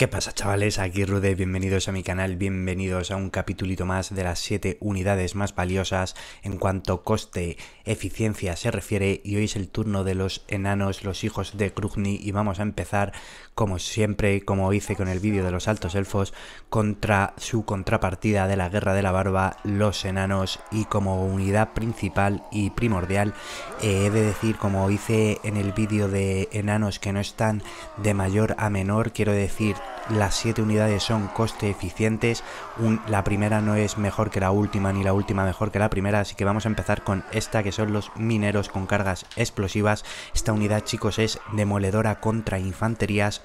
¿Qué pasa chavales? Aquí Rude, bienvenidos a mi canal, bienvenidos a un capitulito más de las 7 unidades más valiosas en cuanto coste, eficiencia se refiere y hoy es el turno de los enanos, los hijos de Krugni y vamos a empezar como siempre, como hice con el vídeo de los altos elfos, contra su contrapartida de la guerra de la barba, los enanos y como unidad principal y primordial eh, he de decir como hice en el vídeo de enanos que no están de mayor a menor, quiero decir las siete unidades son coste eficientes. la primera no es mejor que la última, ni la última mejor que la primera. Así que vamos a empezar con esta, que son los mineros con cargas explosivas. Esta unidad, chicos, es demoledora contra infanterías.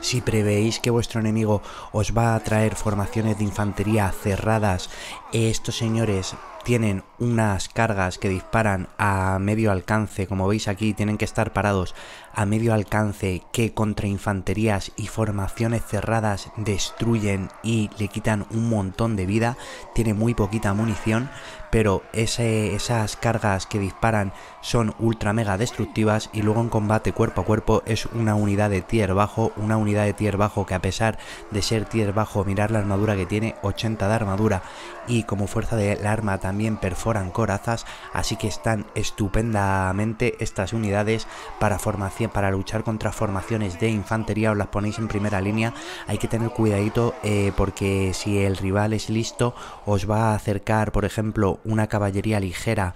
Si prevéis que vuestro enemigo os va a traer formaciones de infantería cerradas, estos señores tienen unas cargas que disparan a medio alcance, como veis aquí, tienen que estar parados a medio alcance, que contra infanterías y formaciones cerradas destruyen y le quitan un montón de vida, tiene muy poquita munición, pero esas cargas que disparan son ultra mega destructivas y luego en combate cuerpo a cuerpo es una unidad de tier bajo, una unidad de tier bajo que a pesar de ser tier bajo, mirar la armadura que tiene, 80 de armadura y como fuerza del arma también perforan corazas, así que están estupendamente estas unidades para, formación, para luchar contra formaciones de infantería, os las ponéis en primera línea, hay que tener cuidadito eh, porque si el rival es listo os va a acercar por ejemplo una caballería ligera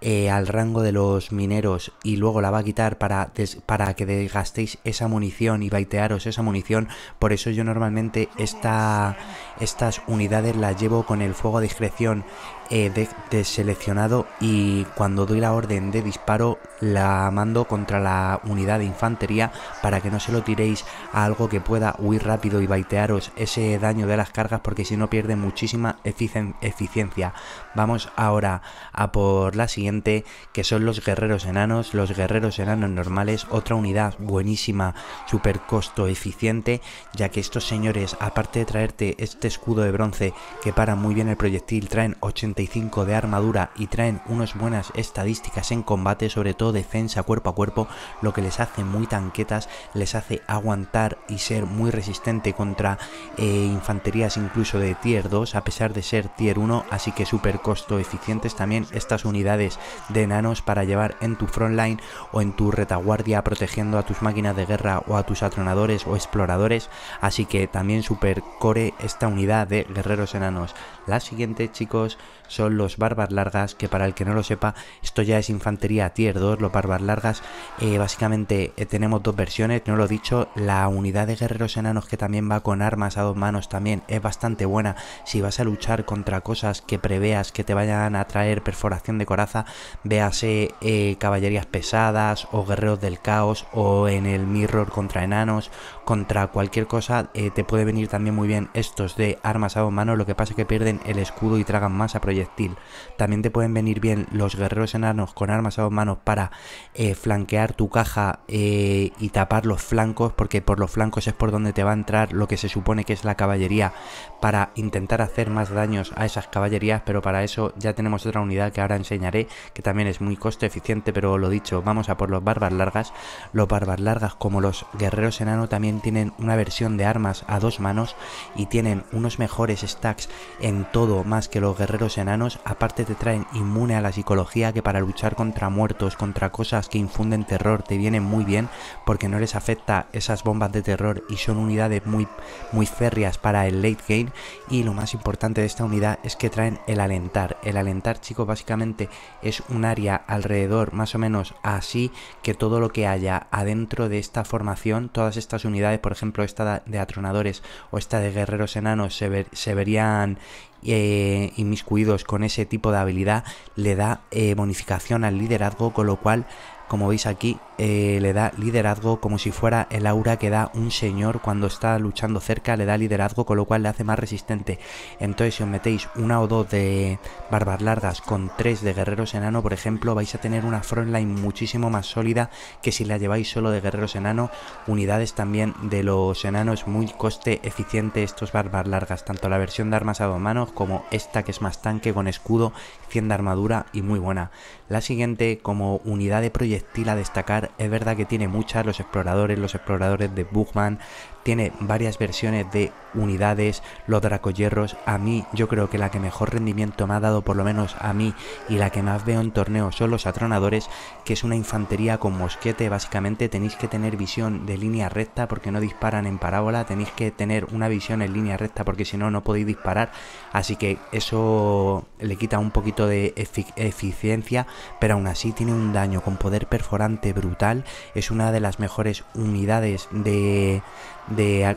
eh, al rango de los mineros y luego la va a quitar para, para que desgastéis esa munición y baitearos esa munición. Por eso yo normalmente esta, estas unidades las llevo con el fuego a discreción eh, deseleccionado de, seleccionado y cuando doy la orden de disparo la mando contra la unidad de infantería para que no se lo tiréis a algo que pueda huir rápido y baitearos ese daño de las cargas porque si no pierde muchísima eficiencia. Vamos ahora a por la siguiente que son los guerreros enanos, los guerreros enanos normales, otra unidad buenísima, super costo eficiente ya que estos señores aparte de traerte este este escudo de bronce que para muy bien el proyectil, traen 85 de armadura y traen unas buenas estadísticas en combate, sobre todo defensa cuerpo a cuerpo, lo que les hace muy tanquetas, les hace aguantar y ser muy resistente contra eh, infanterías incluso de tier 2, a pesar de ser tier 1, así que súper costo eficientes también estas unidades de enanos para llevar en tu frontline o en tu retaguardia protegiendo a tus máquinas de guerra o a tus atronadores o exploradores, así que también súper core esta unidad de guerreros enanos. La siguiente, chicos, son los barbas largas, que para el que no lo sepa, esto ya es infantería tier 2, los barbas largas. Eh, básicamente eh, tenemos dos versiones, no lo he dicho, la unidad de guerreros enanos que también va con armas a dos manos también es bastante buena. Si vas a luchar contra cosas que preveas que te vayan a traer perforación de coraza, véase eh, caballerías pesadas o guerreros del caos o en el mirror contra enanos contra cualquier cosa eh, te puede venir también muy bien estos de armas a dos manos, lo que pasa es que pierden el escudo y tragan más a proyectil. También te pueden venir bien los guerreros enanos con armas a dos manos para eh, flanquear tu caja eh, y tapar los flancos, porque por los flancos es por donde te va a entrar lo que se supone que es la caballería para intentar hacer más daños a esas caballerías, pero para eso ya tenemos otra unidad que ahora enseñaré, que también es muy coste eficiente, pero lo dicho, vamos a por los barbas largas. Los barbas largas como los guerreros enanos también tienen una versión de armas a dos manos y tienen unos mejores stacks en todo más que los guerreros enanos, aparte te traen inmune a la psicología que para luchar contra muertos, contra cosas que infunden terror te viene muy bien porque no les afecta esas bombas de terror y son unidades muy, muy férreas para el late game y lo más importante de esta unidad es que traen el alentar. El alentar chicos básicamente es un área alrededor más o menos así que todo lo que haya adentro de esta formación, todas estas unidades por ejemplo esta de atronadores o esta de guerreros enanos, se, verían eh, inmiscuidos con ese tipo de habilidad, le da eh, bonificación al liderazgo, con lo cual, como veis aquí, eh, le da liderazgo como si fuera el aura que da un señor cuando está luchando cerca, le da liderazgo, con lo cual le hace más resistente. Entonces, si os metéis una o dos de barbas largas con tres de guerreros enano, por ejemplo, vais a tener una frontline muchísimo más sólida que si la lleváis solo de guerreros enano. Unidades también de los enanos muy coste eficiente estos barbas largas, tanto la versión de armas a dos manos como esta que es más tanque con escudo, 100 de armadura y muy buena. La siguiente como unidad de proyectil a destacar es verdad que tiene muchas, los exploradores, los exploradores de Bugman, tiene varias versiones de unidades, los dracoyerros. A mí, yo creo que la que mejor rendimiento me ha dado, por lo menos a mí, y la que más veo en torneo son los atronadores, que es una infantería con mosquete. Básicamente tenéis que tener visión de línea recta porque no disparan en parábola, tenéis que tener una visión en línea recta porque si no, no podéis disparar. Así que eso le quita un poquito de eficiencia, pero aún así tiene un daño con poder perforante brutal. Es una de las mejores unidades de,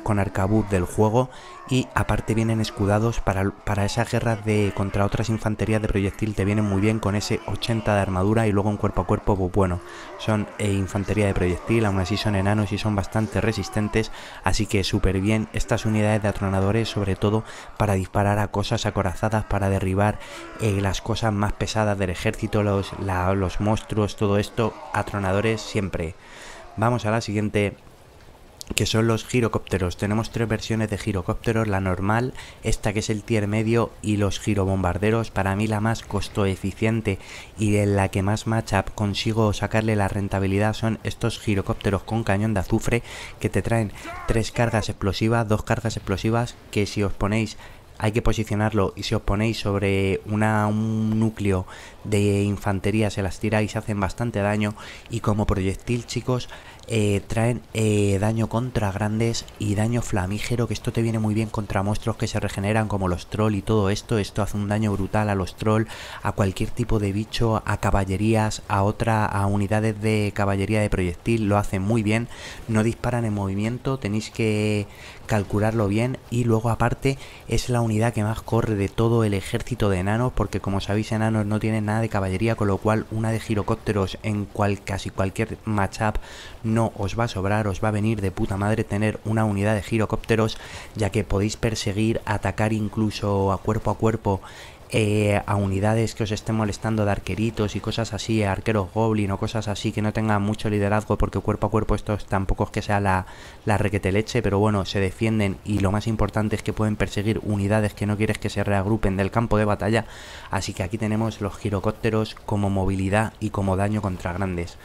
con arcabuz del juego y aparte vienen escudados para, para esas guerras de, contra otras infanterías de proyectil te vienen muy bien con ese 80 de armadura y luego un cuerpo a cuerpo pues bueno son eh, infantería de proyectil aún así son enanos y son bastante resistentes así que súper bien estas unidades de atronadores sobre todo para disparar a cosas acorazadas para derribar eh, las cosas más pesadas del ejército los, los monstruos todo esto atronadores siempre vamos a la siguiente que son los girocópteros. Tenemos tres versiones de girocópteros, la normal, esta que es el tier medio y los girobombarderos. Para mí la más costo eficiente y en la que más matchup consigo sacarle la rentabilidad son estos girocópteros con cañón de azufre que te traen tres cargas explosivas, dos cargas explosivas que si os ponéis hay que posicionarlo y si os ponéis sobre una, un núcleo de infantería se las tiráis, hacen bastante daño y como proyectil chicos eh, traen eh, daño contra grandes y daño flamígero, que esto te viene muy bien contra monstruos que se regeneran como los troll y todo esto. Esto hace un daño brutal a los troll, a cualquier tipo de bicho, a caballerías, a otra, a unidades de caballería de proyectil, lo hacen muy bien. No disparan en movimiento, tenéis que, calcularlo bien y luego aparte es la unidad que más corre de todo el ejército de enanos porque como sabéis enanos no tienen nada de caballería con lo cual una de girocópteros en cual casi cualquier matchup no os va a sobrar, os va a venir de puta madre tener una unidad de girocópteros ya que podéis perseguir, atacar incluso a cuerpo a cuerpo eh, a unidades que os estén molestando de arqueritos y cosas así, eh, arqueros goblin o cosas así que no tengan mucho liderazgo porque cuerpo a cuerpo estos tampoco es que sea la, la leche pero bueno, se defienden y lo más importante es que pueden perseguir unidades que no quieres que se reagrupen del campo de batalla, así que aquí tenemos los girocópteros como movilidad y como daño contra grandes.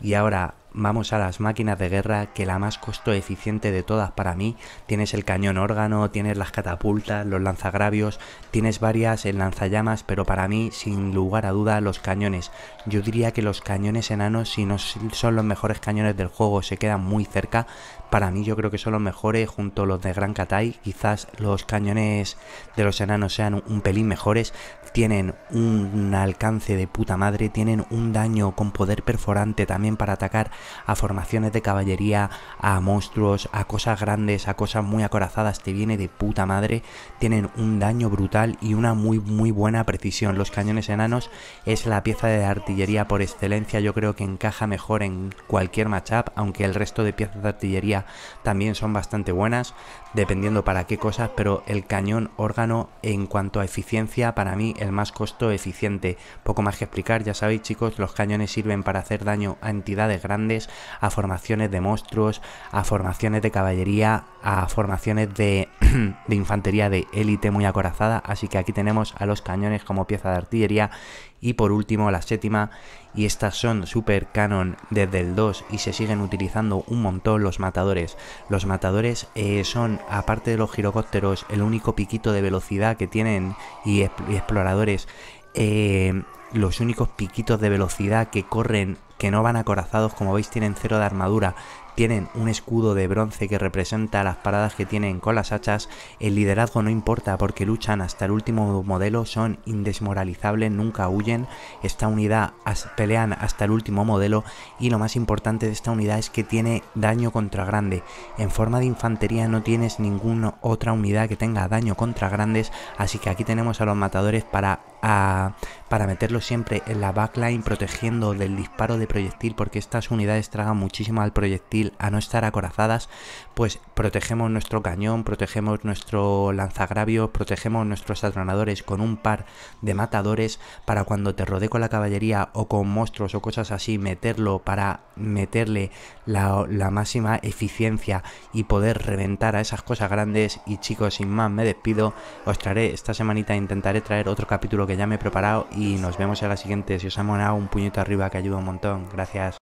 Y ahora vamos a las máquinas de guerra, que la más costo eficiente de todas para mí, tienes el cañón órgano, tienes las catapultas, los lanzagravios, tienes varias en lanzallamas, pero para mí, sin lugar a duda, los cañones. Yo diría que los cañones enanos, si no son los mejores cañones del juego, se quedan muy cerca, para mí yo creo que son los mejores junto a los de Gran Katai Quizás los cañones de los enanos sean un, pelín mejores. Tienen un alcance de puta madre, tienen un daño con poder perforante también para atacar a formaciones de caballería, a monstruos, a cosas grandes, a cosas muy acorazadas. Te viene de puta madre. Tienen un daño brutal y una muy muy buena precisión. Los cañones enanos es la pieza de artillería por excelencia. Yo creo que encaja mejor en cualquier matchup, aunque el resto de piezas de artillería también son bastante buenas, dependiendo para qué cosas, pero el cañón órgano en cuanto a eficiencia, para mí el más costo eficiente. Poco más que explicar, ya sabéis chicos, los cañones sirven para hacer daño a entidades grandes, a formaciones de monstruos, a formaciones de caballería, a formaciones de de infantería de élite muy acorazada, así que aquí tenemos a los cañones como pieza de artillería y por último la séptima y estas son super canon desde el 2 y se siguen utilizando un montón los matadores. Los matadores eh, son, aparte de los girocópteros, el único piquito de velocidad que tienen y, exploradores. Eh, los únicos piquitos de velocidad que corren, que no van acorazados, como veis tienen cero de armadura, tienen un escudo de bronce que representa las paradas que tienen con las hachas, el liderazgo no importa porque luchan hasta el último modelo, son indesmoralizables, nunca huyen, esta unidad pelean hasta el último modelo y lo más importante de esta unidad es que tiene daño contra grande. En forma de infantería no tienes ninguna otra unidad que tenga daño contra grandes, así que aquí tenemos a los matadores para para meterlo siempre en la backline protegiendo del disparo de proyectil porque estas unidades tragan muchísimo al proyectil a no estar acorazadas, pues protegemos nuestro cañón, protegemos nuestro lanzagravio, protegemos nuestros atronadores con un par de matadores para cuando te rodee con la caballería o con monstruos o cosas así meterlo para meterle la, máxima eficiencia y poder reventar a esas cosas grandes y chicos sin más me despido os traeré esta semanita intentaré traer otro capítulo que ya me he preparado y y nos vemos en la siguiente. Si os ha monado, un puñito arriba que ayuda un montón. Gracias.